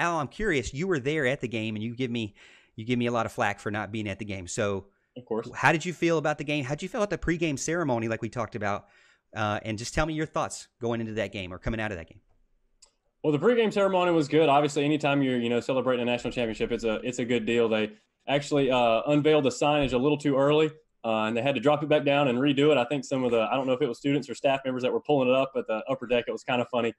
Al, I'm curious. You were there at the game, and you give me you give me a lot of flack for not being at the game. So, of course, how did you feel about the game? How did you feel about the pregame ceremony, like we talked about? Uh, and just tell me your thoughts going into that game or coming out of that game. Well, the pregame ceremony was good. Obviously, anytime you're you know celebrating a national championship, it's a it's a good deal. They actually uh, unveiled the signage a little too early, uh, and they had to drop it back down and redo it. I think some of the I don't know if it was students or staff members that were pulling it up at the upper deck. It was kind of funny.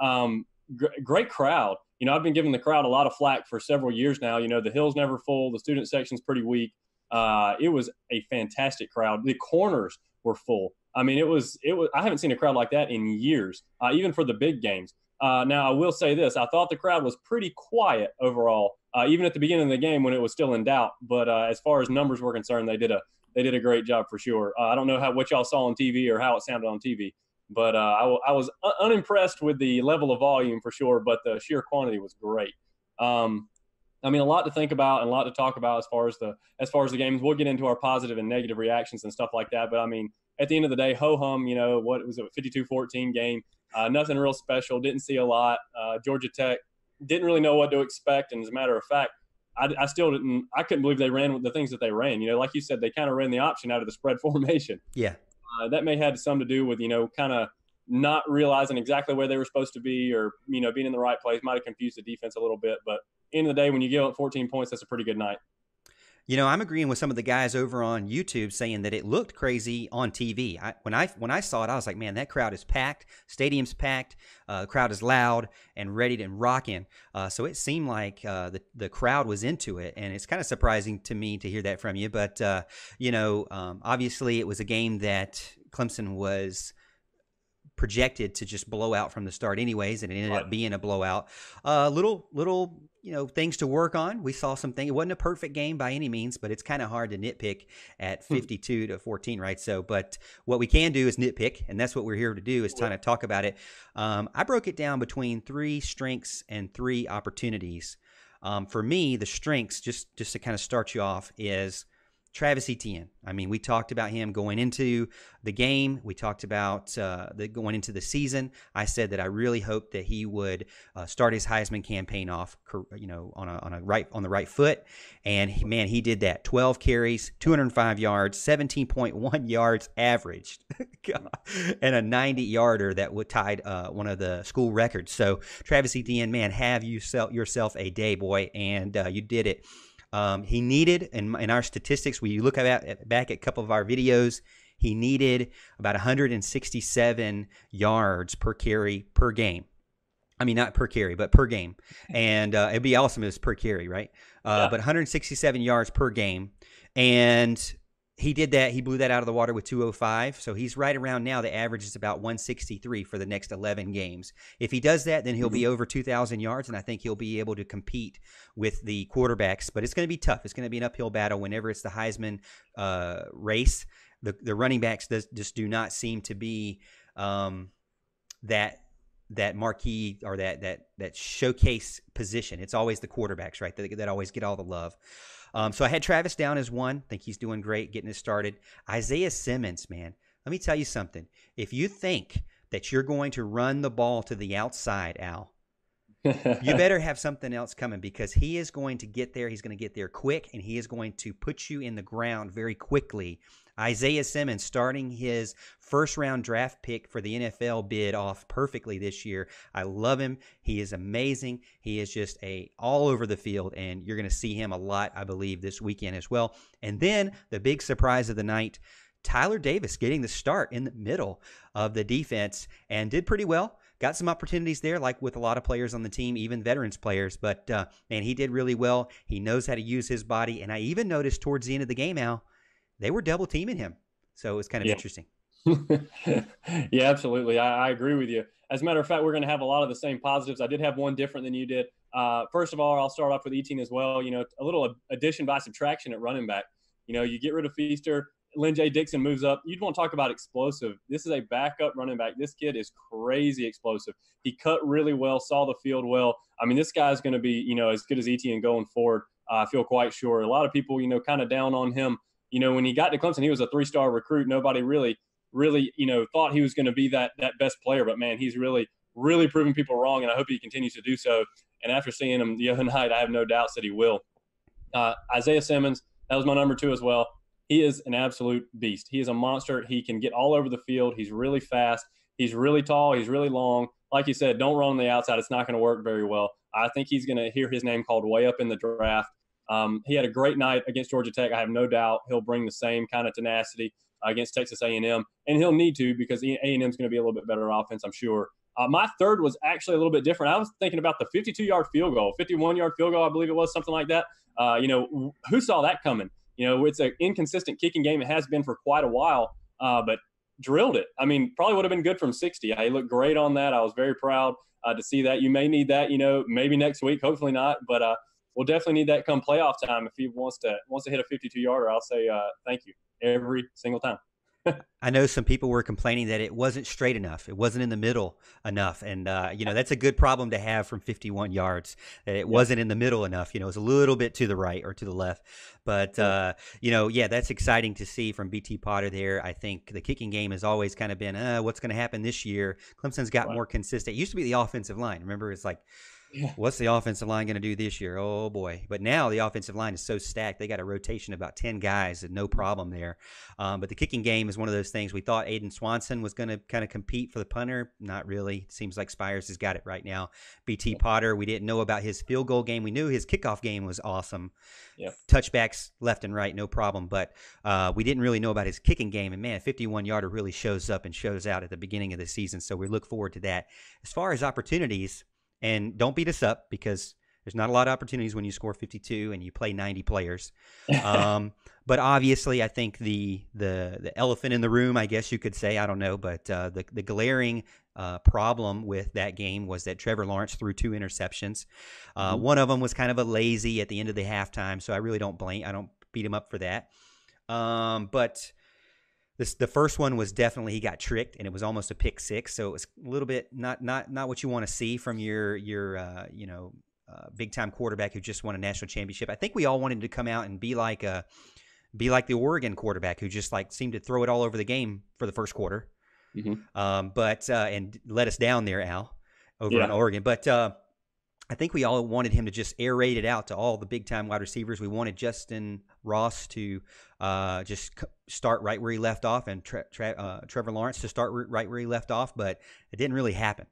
Um, gr- great crowd you know, I've been giving the crowd a lot of flack for several years now. You know, the hill's never full, the student section's pretty weak. Uh, it was a fantastic crowd. The corners were full. I mean, it was it was. I haven't seen a crowd like that in years, uh, even for the big games. Uh, now, I will say this: I thought the crowd was pretty quiet overall, uh, even at the beginning of the game when it was still in doubt. But uh, as far as numbers were concerned, they did a they did a great job for sure. Uh, I don't know how what y'all saw on TV or how it sounded on TV, but uh, I, w- I was unimpressed with the level of volume for sure, but the sheer quantity was great. Um, I mean, a lot to think about and a lot to talk about as far as the as far as the games. We'll get into our positive and negative reactions and stuff like that. But I mean, at the end of the day, ho hum. You know what was it? 52-14 game. Uh, nothing real special. Didn't see a lot. Uh, Georgia Tech didn't really know what to expect. And as a matter of fact, I, I, still didn't. I couldn't believe they ran with the things that they ran. You know, like you said, they kind of ran the option out of the spread formation. Yeah uh, that may have some to do with you know kind of not realizing exactly where they were supposed to be or you know being in the right place might have confused the defense a little bit but end of the day when you give up 14 points that's a pretty good night you know, I'm agreeing with some of the guys over on YouTube saying that it looked crazy on TV. I, when I when I saw it, I was like, man, that crowd is packed. Stadium's packed. Uh, the crowd is loud and ready to rock in. Uh, so it seemed like uh, the the crowd was into it, and it's kind of surprising to me to hear that from you. But uh, you know, um, obviously, it was a game that Clemson was projected to just blow out from the start anyways and it ended right. up being a blowout a uh, little little you know things to work on. We saw some things. It wasn't a perfect game by any means, but it's kind of hard to nitpick at hmm. 52 to 14, right? So, but what we can do is nitpick, and that's what we're here to do is kind of talk about it. Um, I broke it down between three strengths and three opportunities. Um, for me, the strengths, just just to kind of start you off, is Travis Etienne. I mean, we talked about him going into the game. We talked about uh, the, going into the season. I said that I really hoped that he would uh, start his Heisman campaign off, you know, on a, on a right on the right foot. And he, man, he did that. Twelve carries, two hundred five yards, seventeen point one yards averaged, and a ninety yarder that would tied uh, one of the school records. So Travis Etienne, man, have you yourself a day, boy, and uh, you did it. Um, he needed, and in, in our statistics, we look at, back at a couple of our videos, he needed about 167 yards per carry per game. I mean, not per carry, but per game. And uh, it'd be awesome if it was per carry, right? Uh, yeah. But 167 yards per game. And he did that. He blew that out of the water with 205. So he's right around now. The average is about 163 for the next 11 games. If he does that, then he'll be mm-hmm. over 2,000 yards, and I think he'll be able to compete with the quarterbacks. But it's going to be tough. It's going to be an uphill battle whenever it's the Heisman uh, race. The, the running backs does, just do not seem to be um, that that marquee or that that that showcase position. It's always the quarterbacks, right? That, that always get all the love. Um, so I had Travis down as one. think he's doing great, getting it started. Isaiah Simmons, man, let me tell you something. If you think that you're going to run the ball to the outside, Al, you better have something else coming because he is going to get there. He's going to get there quick and he is going to put you in the ground very quickly. Isaiah Simmons starting his first round draft pick for the NFL bid off perfectly this year. I love him. He is amazing. He is just a all over the field and you're going to see him a lot I believe this weekend as well. And then the big surprise of the night, Tyler Davis getting the start in the middle of the defense and did pretty well got some opportunities there, like with a lot of players on the team, even veterans players. But uh, man, he did really well. He knows how to use his body, and I even noticed towards the end of the game, Al, they were double teaming him, so it was kind of yeah. interesting. yeah, absolutely. I, I, agree with you. As a matter of fact, we're going to have a lot of the same positives. I did have one different than you did. Uh, first of all, I'll start off with Etienne as well. You know, a little addition by subtraction at running back. You know, you get rid of Feaster, Lynn J. Dixon moves up. You'd want to talk about explosive. This is a backup running back. This kid is crazy explosive. He cut really well, saw the field well. I mean, this guy's going to be, you know, as good as ETN going forward. Uh, I feel quite sure. A lot of people, you know, kind of down on him. You know, when he got to Clemson, he was a three-star recruit. Nobody really, really, you know, thought he was going to be that that best player. But man, he's really, really proving people wrong, and I hope he continues to do so. And after seeing him the other night, I have no doubts that he will. Uh, Isaiah Simmons, that was my number two as well. He is an absolute beast. He is a monster. He can get all over the field. He's really fast. He's really tall. He's really long. Like you said, don't run on the outside. It's not going to work very well. I think he's going to hear his name called way up in the draft. Um, he had a great night against Georgia Tech. I have no doubt he'll bring the same kind of tenacity against Texas A&M, and he'll need to because A&M is going to be a little bit better offense, I'm sure. Uh, my third was actually a little bit different. I was thinking about the 52-yard field goal, 51-yard field goal, I believe it was, something like that. Uh, you know, who saw that coming? You know, it's an inconsistent kicking game. It has been for quite a while, uh, but drilled it. I mean, probably would have been good from 60. I looked great on that. I was very proud uh, to see that. You may need that, you know, maybe next week. Hopefully not, but uh, we'll definitely need that come playoff time if he wants to wants to hit a 52 yarder. I'll say uh, thank you every single time. I know some people were complaining that it wasn't straight enough. It wasn't in the middle enough. And, uh, you know, that's a good problem to have from 51 yards. That it yeah. wasn't in the middle enough. You know, it was a little bit to the right or to the left. But, uh, you know, yeah, that's exciting to see from BT Potter there. I think the kicking game has always kind of been, uh, what's going to happen this year? Clemson's got more consistent. It used to be the offensive line. Remember, it's like, yeah. What's the offensive line going to do this year? Oh boy! But now the offensive line is so stacked; they got a rotation of about ten guys, and no problem there. Um, but the kicking game is one of those things. We thought Aiden Swanson was going to kind of compete for the punter, not really. seems like Spires has got it right now. BT Potter, we didn't know about his field goal game. We knew his kickoff game was awesome. Yeah. Touchbacks left and right, no problem. But uh, we didn't really know about his kicking game. And man, 51 yarder really shows up and shows out at the beginning of the season. So we look forward to that. As far as opportunities and don't beat us up because there's not a lot of opportunities when you score 52 and you play 90 players. Um, but obviously, I think the, the the elephant in the room, I guess you could say, I don't know, but uh, the the glaring uh, problem with that game was that Trevor Lawrence threw two interceptions. Uh, mm-hmm. One of them was kind of a lazy at the end of the halftime, so I really don't blame I don't beat him up for that. Um, but this the first one was definitely he got tricked, and it was almost a pick six. So it was a little bit not not not what you want to see from your your uh, you know uh, big time quarterback who just won a national championship. I think we all wanted to come out and be like a uh, be like the Oregon quarterback who just like seemed to throw it all over the game for the first quarter. Mm-hmm. Um, but uh, and let us down there, Al, over yeah. in Oregon. But uh, I think we all wanted him to just aerate it out to all the big time wide receivers. We wanted Justin Ross to uh, just start right where he left off and uh, Trevor Lawrence to start right where he left off, but it didn't really happen.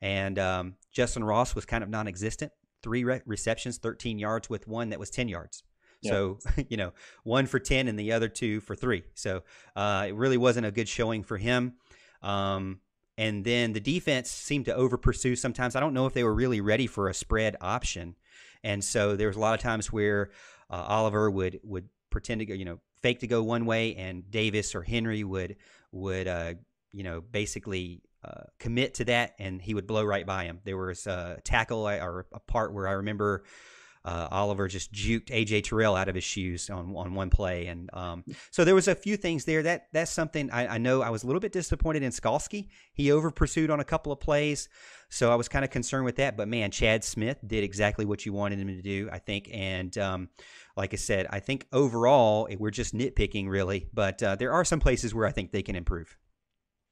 And um, Justin Ross was kind of non existent three re- receptions, 13 yards, with one that was 10 yards. Yeah. So, you know, one for 10 and the other two for three. So uh, it really wasn't a good showing for him. Um, and then the defense seemed to over pursue sometimes. I don't know if they were really ready for a spread option. And so there was a lot of times where uh, Oliver would would pretend to go, you know, fake to go one way, and Davis or Henry would would uh, you know basically uh, commit to that, and he would blow right by him. There was a tackle uh, or a part where I remember uh, Oliver just juked AJ Terrell out of his shoes on on one play, and um, so there was a few things there. That that's something I, I know I was a little bit disappointed in Skalski. He over pursued on a couple of plays, so I was kind of concerned with that. But man, Chad Smith did exactly what you wanted him to do, I think. And um, like I said, I think overall eh, we're just nitpicking really, but uh, there are some places where I think they can improve.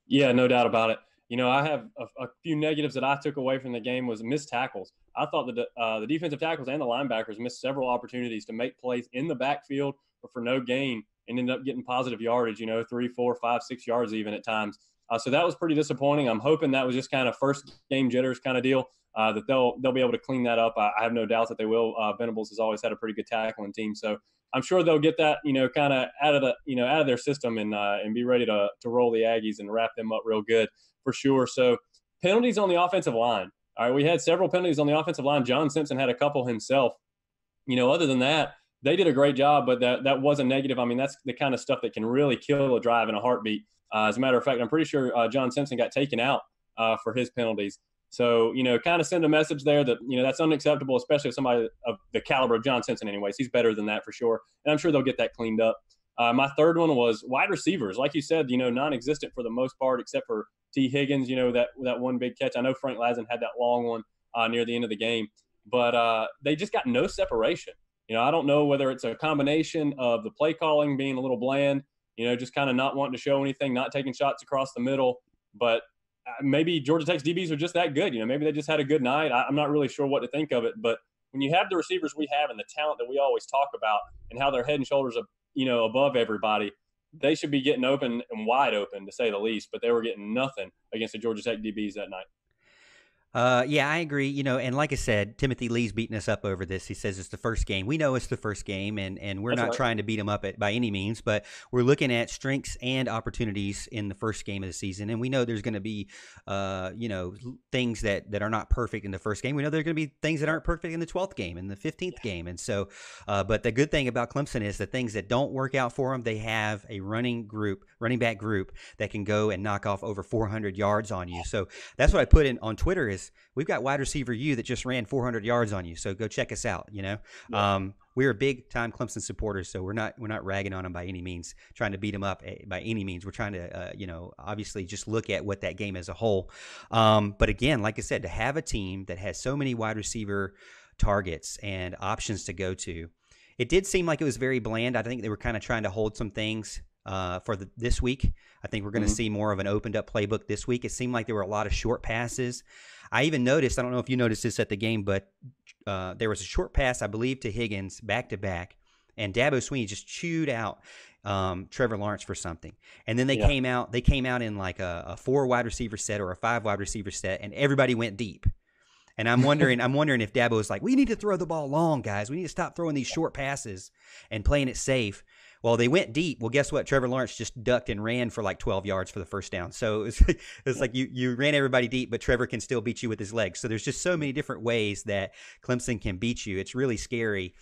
Yeah, no doubt about it. You know, I have a, a, few negatives that I took away from the game was missed tackles. I thought that uh, the defensive tackles and the linebackers missed several opportunities to make plays in the backfield or for no gain and ended up getting positive yardage. You know, three, four, five, six yards even at times. Uh, so that was pretty disappointing. I'm hoping that was just kind of first game jitters kind of deal. Uh, that they'll they'll be able to clean that up. I, I have no doubt that they will. Uh, Venables has always had a pretty good tackling team, so I'm sure they'll get that, you know, kind of out of the, you know, out of their system and uh, and be ready to to roll the Aggies and wrap them up real good for sure. So penalties on the offensive line. All right, we had several penalties on the offensive line. John Simpson had a couple himself. You know, other than that, they did a great job, but that that was a negative. I mean, that's the kind of stuff that can really kill a drive in a heartbeat. Uh, as a matter of fact, I'm pretty sure uh, John Simpson got taken out uh, for his penalties. So, you know, kind of send a message there that, you know, that's unacceptable, especially if somebody of the caliber of John Simpson, anyways. He's better than that for sure. And I'm sure they'll get that cleaned up. Uh, my third one was wide receivers. Like you said, you know, non existent for the most part, except for T. Higgins, you know, that, that one big catch. I know Frank Lazen had that long one uh, near the end of the game, but uh, they just got no separation. You know, I don't know whether it's a combination of the play calling being a little bland, you know, just kind of not wanting to show anything, not taking shots across the middle. But uh, maybe Georgia Tech's DBs are just that good. You know, maybe they just had a good night. I, am not really sure what to think of it. But when you have the receivers we have and the talent that we always talk about and how they're head and shoulders, you know, above everybody, they should be getting open and wide open to say the least. But they were getting nothing against the Georgia Tech DBs that night. Uh, yeah, I agree. You know, and like I said, Timothy Lee's beating us up over this. He says it's the first game. We know it's the first game, and and we're That's not right. trying to beat him up at, by any means, but we're looking at strengths and opportunities in the first game of the season, and we know there's going to be, uh, you know, things that that are not perfect in the first game. We know there's going to be things that aren't perfect in the twelfth game and the fifteenth yeah. game, and so, uh, but the good thing about Clemson is the things that don't work out for them, they have a running group, running back group that can go and knock off over 400 yards on you. So that's what I put in on Twitter is We've got wide receiver U that just ran 400 yards on you. So go check us out. You know, yeah. um, we're big time Clemson supporters, so we're not we're not ragging on them by any means, trying to beat them up eh, by any means. We're trying to uh, you know obviously just look at what that game as a whole. Um, but again, like I said, to have a team that has so many wide receiver targets and options to go to, it did seem like it was very bland. I think they were kind of trying to hold some things uh, for the, this week. I think we're going to mm-hmm. see more of an opened up playbook this week. It seemed like there were a lot of short passes. I even noticed, I don't know if you noticed this at the game, but uh, there was a short pass, I believe, to Higgins back to back, and Dabo Sweeney just chewed out um, Trevor Lawrence for something. And then they yeah. came out, they came out in like a, a four wide receiver set or a five wide receiver set, and everybody went deep. And I'm wondering, I'm wondering if Dabo is like, we need to throw the ball long, guys. We need to stop throwing these short passes and playing it safe. Well, they went deep. Well, guess what? Trevor Lawrence just ducked and ran for like 12 yards for the first down. So it's like you you ran everybody deep, but Trevor can still beat you with his legs. So there's just so many different ways that Clemson can beat you. It's really scary.